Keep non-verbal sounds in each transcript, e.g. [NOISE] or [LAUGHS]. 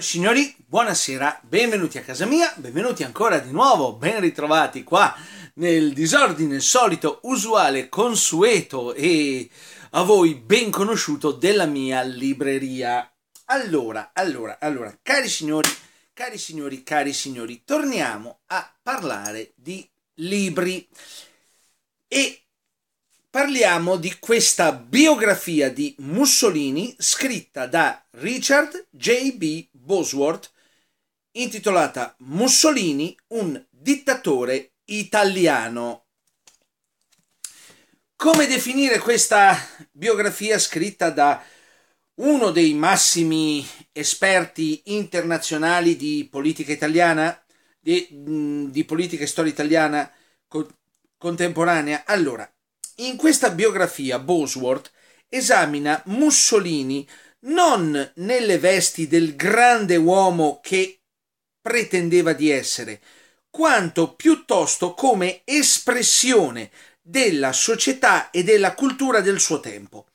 Signori, buonasera, benvenuti a casa mia, benvenuti ancora di nuovo, ben ritrovati qua nel disordine solito, usuale, consueto e a voi ben conosciuto della mia libreria. Allora, allora, allora, cari signori, cari signori, cari signori, torniamo a parlare di libri e parliamo di questa biografia di Mussolini scritta da Richard J.B. Bosworth intitolata Mussolini, un dittatore italiano. Come definire questa biografia scritta da uno dei massimi esperti internazionali di politica italiana, di, mm, di politica e storia italiana co- contemporanea? Allora, in questa biografia Bosworth esamina Mussolini non nelle vesti del grande uomo che pretendeva di essere, quanto piuttosto come espressione della società e della cultura del suo tempo.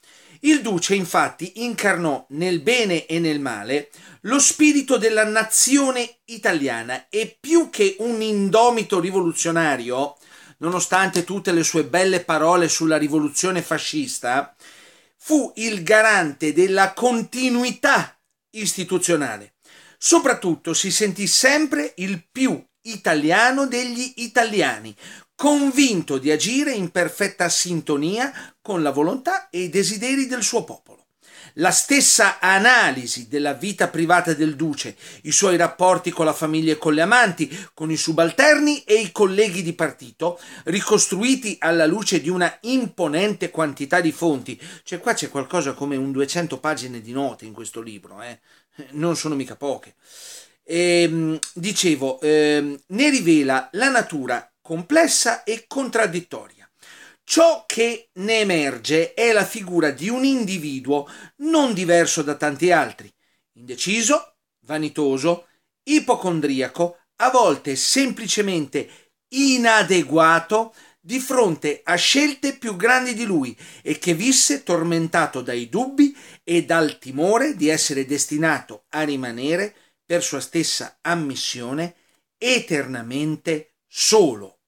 Il duce infatti incarnò nel bene e nel male lo spirito della nazione italiana e più che un indomito rivoluzionario, nonostante tutte le sue belle parole sulla rivoluzione fascista, fu il garante della continuità istituzionale. Soprattutto si sentì sempre il più italiano degli italiani, convinto di agire in perfetta sintonia con la volontà e i desideri del suo popolo. La stessa analisi della vita privata del duce, i suoi rapporti con la famiglia e con le amanti, con i subalterni e i colleghi di partito, ricostruiti alla luce di una imponente quantità di fonti. Cioè qua c'è qualcosa come un 200 pagine di note in questo libro, eh? non sono mica poche. E, ehm, dicevo, eh, ne rivela la natura complessa e contraddittoria. Ciò che ne emerge è la figura di un individuo non diverso da tanti altri, indeciso, vanitoso, ipocondriaco, a volte semplicemente inadeguato di fronte a scelte più grandi di lui e che visse tormentato dai dubbi e dal timore di essere destinato a rimanere, per sua stessa ammissione, eternamente solo.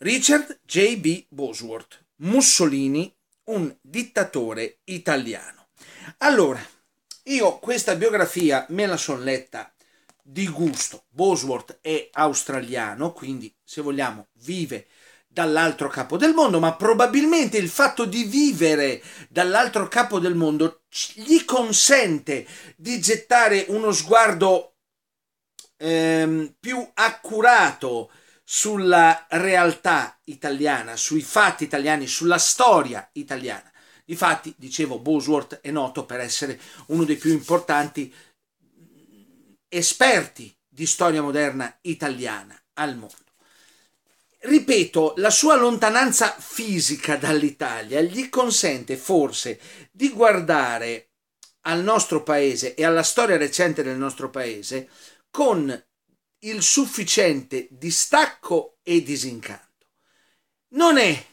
Richard J.B. Bosworth, Mussolini, un dittatore italiano. Allora, io questa biografia me la sono letta di gusto. Bosworth è australiano, quindi se vogliamo vive dall'altro capo del mondo, ma probabilmente il fatto di vivere dall'altro capo del mondo gli consente di gettare uno sguardo ehm, più accurato sulla realtà italiana, sui fatti italiani, sulla storia italiana. Infatti, dicevo, Bosworth è noto per essere uno dei più importanti esperti di storia moderna italiana al mondo. Ripeto, la sua lontananza fisica dall'Italia gli consente forse di guardare al nostro paese e alla storia recente del nostro paese con il sufficiente distacco e disincanto. Non è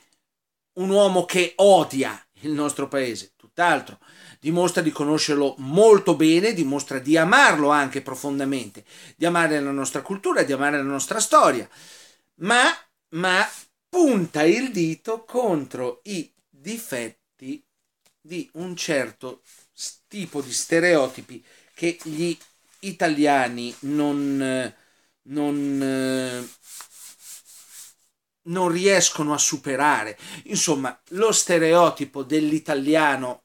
un uomo che odia il nostro paese, tutt'altro, dimostra di conoscerlo molto bene, dimostra di amarlo anche profondamente, di amare la nostra cultura, di amare la nostra storia, ma, ma punta il dito contro i difetti di un certo tipo di stereotipi che gli italiani non eh, non, eh, non riescono a superare. Insomma, lo stereotipo dell'italiano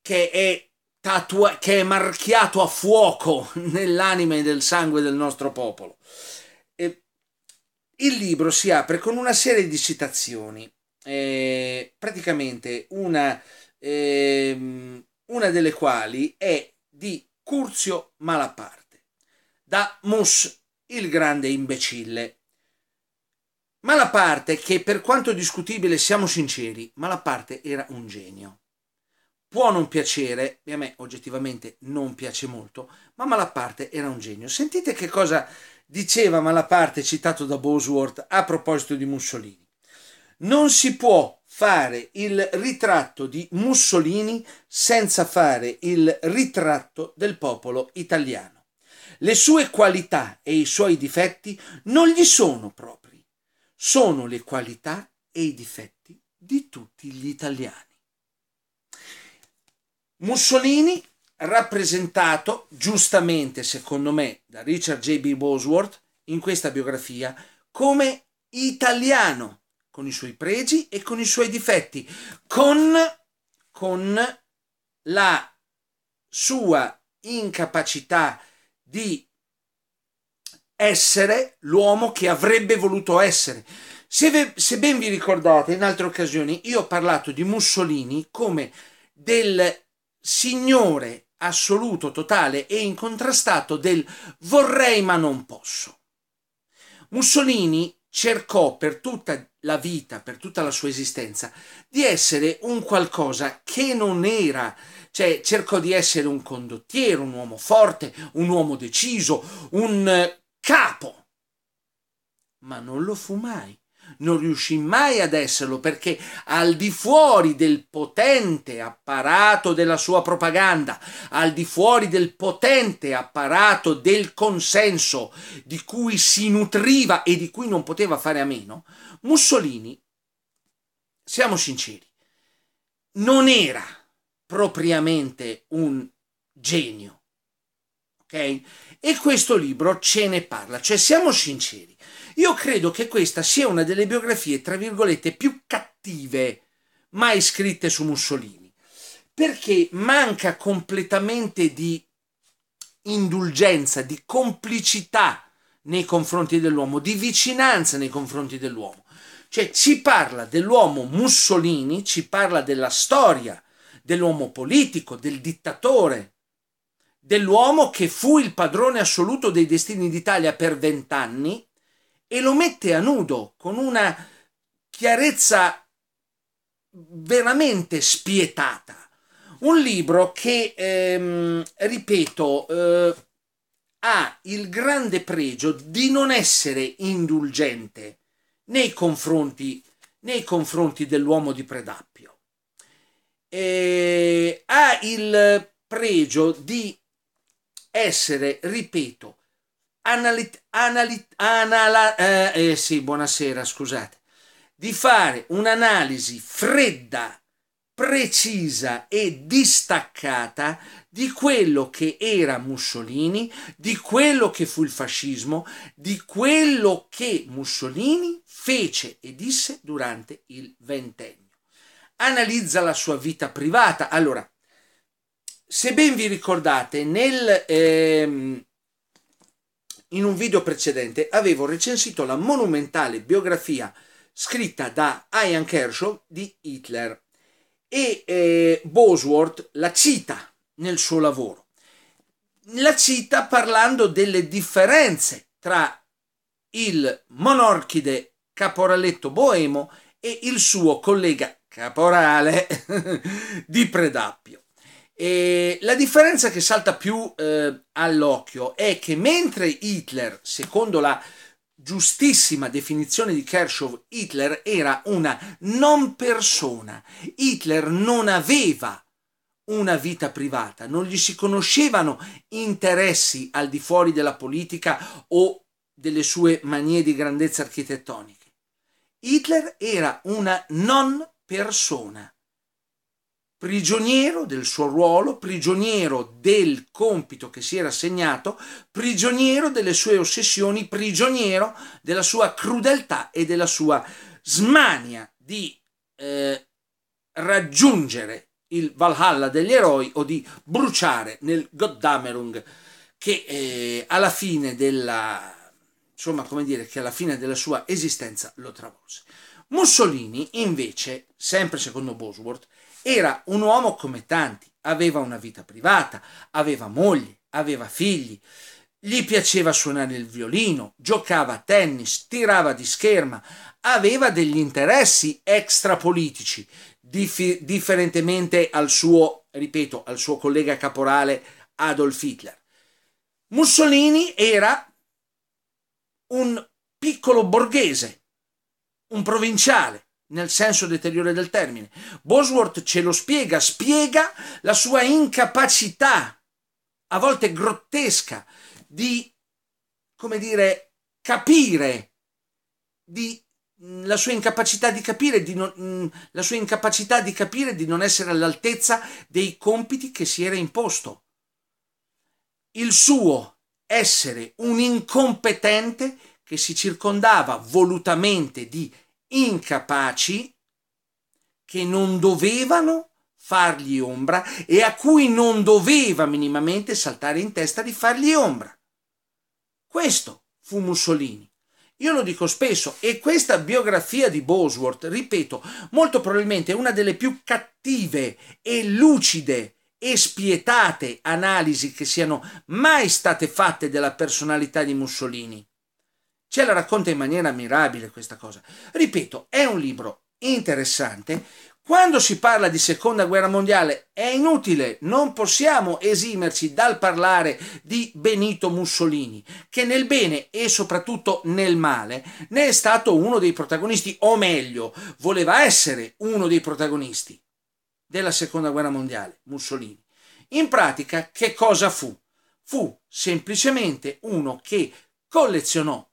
che è, tatua- che è marchiato a fuoco [LAUGHS] nell'anima e nel sangue del nostro popolo. E il libro si apre con una serie di citazioni. Eh, praticamente una, eh, una delle quali è di Curzio Malaparte da Mus il grande imbecille. Ma la parte che, per quanto discutibile, siamo sinceri, ma la parte era un genio. Può non piacere, e a me oggettivamente non piace molto, ma Malaparte era un genio. Sentite che cosa diceva Malaparte, citato da Bosworth, a proposito di Mussolini. Non si può fare il ritratto di Mussolini senza fare il ritratto del popolo italiano. Le sue qualità e i suoi difetti non gli sono propri, sono le qualità e i difetti di tutti gli italiani. Mussolini, rappresentato giustamente, secondo me, da Richard J.B. Bosworth in questa biografia come italiano, con i suoi pregi e con i suoi difetti, con, con la sua incapacità di di essere l'uomo che avrebbe voluto essere. Se, ve, se, ben vi ricordate, in altre occasioni io ho parlato di Mussolini come del signore assoluto, totale e incontrastato del vorrei ma non posso. Mussolini cercò per tutta la vita, per tutta la sua esistenza, di essere un qualcosa che non era, cioè cercò di essere un condottiero, un uomo forte, un uomo deciso, un eh, capo, ma non lo fu mai non riuscì mai ad esserlo perché al di fuori del potente apparato della sua propaganda, al di fuori del potente apparato del consenso di cui si nutriva e di cui non poteva fare a meno, Mussolini, siamo sinceri, non era propriamente un genio. Ok? E questo libro ce ne parla, cioè siamo sinceri. Io credo che questa sia una delle biografie, tra virgolette, più cattive mai scritte su Mussolini, perché manca completamente di indulgenza, di complicità nei confronti dell'uomo, di vicinanza nei confronti dell'uomo. Cioè ci parla dell'uomo Mussolini, ci parla della storia dell'uomo politico, del dittatore, dell'uomo che fu il padrone assoluto dei destini d'Italia per vent'anni e lo mette a nudo con una chiarezza veramente spietata. Un libro che, ehm, ripeto, eh, ha il grande pregio di non essere indulgente nei confronti, nei confronti dell'uomo di Predappio. E ha il pregio di essere, ripeto, analit, analit, anala, eh, eh, sì, buonasera, scusate, di fare un'analisi fredda, precisa e distaccata di quello che era Mussolini, di quello che fu il fascismo, di quello che Mussolini fece e disse durante il ventennio. Analizza la sua vita privata. Allora, se ben vi ricordate, nel, ehm, in un video precedente avevo recensito la monumentale biografia scritta da Ian Kershaw di Hitler e eh, Bosworth la cita nel suo lavoro. La cita parlando delle differenze tra il monarchide caporaletto boemo e il suo collega caporale [LAUGHS] di Predappio. E la differenza che salta più eh, all'occhio è che mentre Hitler, secondo la giustissima definizione di Kershaw, Hitler era una non persona, Hitler non aveva una vita privata, non gli si conoscevano interessi al di fuori della politica o delle sue manie di grandezza architettoniche. Hitler era una non persona prigioniero del suo ruolo, prigioniero del compito che si era assegnato, prigioniero delle sue ossessioni, prigioniero della sua crudeltà e della sua smania di eh, raggiungere il Valhalla degli eroi o di bruciare nel Goddamerung che eh, alla fine della insomma come dire che alla fine della sua esistenza lo travolse. Mussolini invece, sempre secondo Bosworth, era un uomo come tanti, aveva una vita privata, aveva moglie, aveva figli, gli piaceva suonare il violino, giocava a tennis, tirava di scherma, aveva degli interessi extrapolitici, dif- differentemente al suo, ripeto, al suo collega caporale Adolf Hitler. Mussolini era un piccolo borghese, un provinciale, nel senso deteriore del termine. Bosworth ce lo spiega, spiega la sua incapacità, a volte grottesca, di, come dire, capire, di, mm, la sua incapacità di capire, di non, mm, la sua incapacità di capire di non essere all'altezza dei compiti che si era imposto. Il suo essere un incompetente che si circondava volutamente di incapaci che non dovevano fargli ombra e a cui non doveva minimamente saltare in testa di fargli ombra. Questo fu Mussolini. Io lo dico spesso e questa biografia di Bosworth, ripeto, molto probabilmente è una delle più cattive e lucide e spietate analisi che siano mai state fatte della personalità di Mussolini. Ce la racconta in maniera ammirabile questa cosa. Ripeto, è un libro interessante. Quando si parla di seconda guerra mondiale è inutile, non possiamo esimerci dal parlare di Benito Mussolini, che nel bene e soprattutto nel male ne è stato uno dei protagonisti, o meglio, voleva essere uno dei protagonisti della seconda guerra mondiale, Mussolini. In pratica che cosa fu? Fu semplicemente uno che collezionò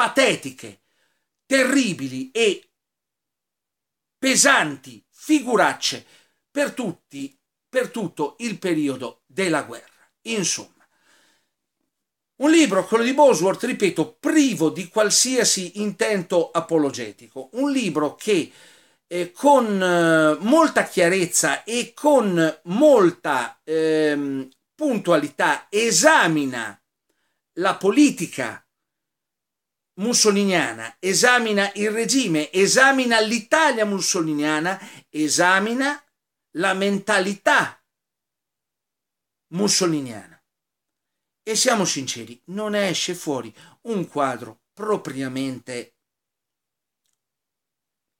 patetiche, terribili e pesanti figuracce per tutti, per tutto il periodo della guerra. Insomma, un libro, quello di Bosworth, ripeto, privo di qualsiasi intento apologetico, un libro che eh, con eh, molta chiarezza e con molta eh, puntualità esamina la politica mussoliniana, esamina il regime, esamina l'Italia mussoliniana, esamina la mentalità mussoliniana. E siamo sinceri, non esce fuori un quadro propriamente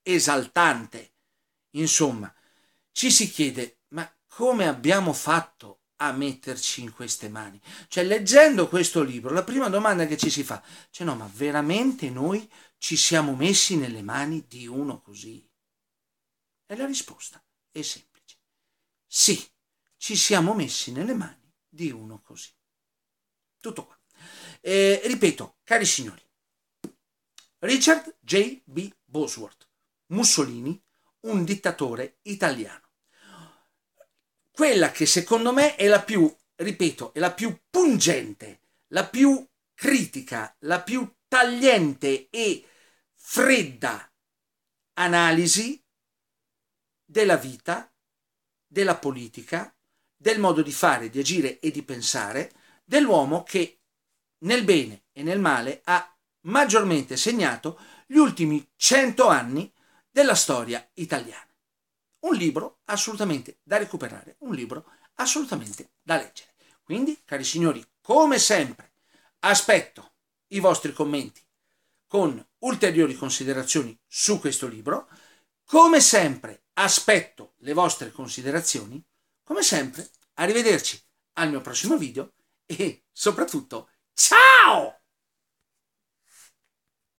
esaltante. Insomma, ci si chiede, ma come abbiamo fatto a metterci in queste mani. Cioè, leggendo questo libro, la prima domanda che ci si fa, cioè no, ma veramente noi ci siamo messi nelle mani di uno così? E la risposta è semplice. Sì, ci siamo messi nelle mani di uno così. Tutto qua. Eh, ripeto, cari signori, Richard J. B. Bosworth, Mussolini, un dittatore italiano quella che secondo me è la più, ripeto, è la più pungente, la più critica, la più tagliente e fredda analisi della vita, della politica, del modo di fare, di agire e di pensare dell'uomo che nel bene e nel male ha maggiormente segnato gli ultimi cento anni della storia italiana. Un libro assolutamente da recuperare, un libro assolutamente da leggere. Quindi, cari signori, come sempre, aspetto i vostri commenti con ulteriori considerazioni su questo libro. Come sempre, aspetto le vostre considerazioni. Come sempre, arrivederci al mio prossimo video e soprattutto, ciao!